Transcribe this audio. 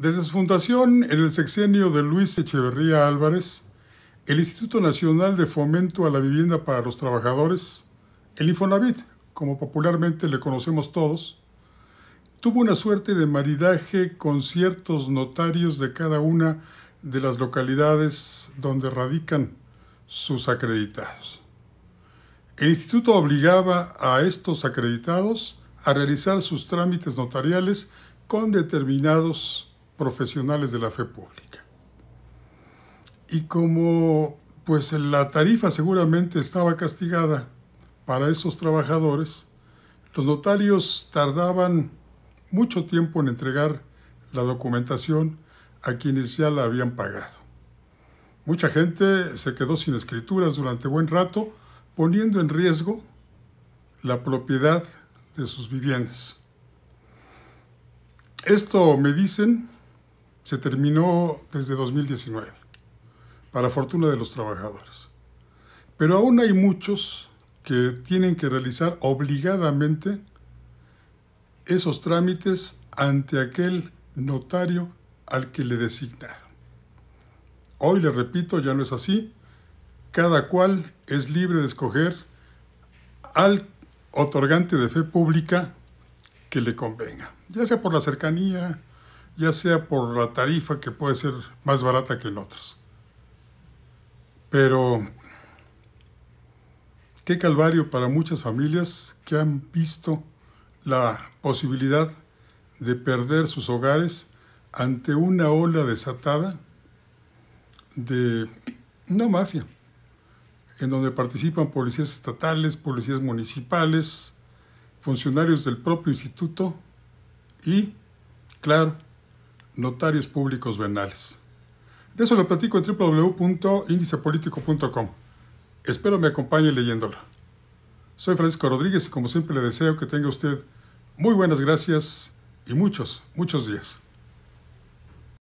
Desde su fundación en el sexenio de Luis Echeverría Álvarez, el Instituto Nacional de Fomento a la Vivienda para los Trabajadores, el Infonavit, como popularmente le conocemos todos, tuvo una suerte de maridaje con ciertos notarios de cada una de las localidades donde radican sus acreditados. El instituto obligaba a estos acreditados a realizar sus trámites notariales con determinados profesionales de la fe pública. Y como pues la tarifa seguramente estaba castigada para esos trabajadores, los notarios tardaban mucho tiempo en entregar la documentación a quienes ya la habían pagado. Mucha gente se quedó sin escrituras durante buen rato, poniendo en riesgo la propiedad de sus viviendas. Esto, me dicen, se terminó desde 2019, para fortuna de los trabajadores. Pero aún hay muchos que tienen que realizar obligadamente esos trámites ante aquel notario al que le designaron. Hoy, le repito, ya no es así. Cada cual es libre de escoger al otorgante de fe pública que le convenga, ya sea por la cercanía, ya sea por la tarifa que puede ser más barata que en otros. Pero qué calvario para muchas familias que han visto la posibilidad de perder sus hogares ante una ola desatada de no mafia, en donde participan policías estatales, policías municipales, funcionarios del propio instituto y, claro, notarios públicos venales. De eso lo platico en www.indicepolitico.com. Espero me acompañe leyéndolo. Soy Francisco Rodríguez y como siempre le deseo que tenga usted muy buenas gracias y muchos, muchos días.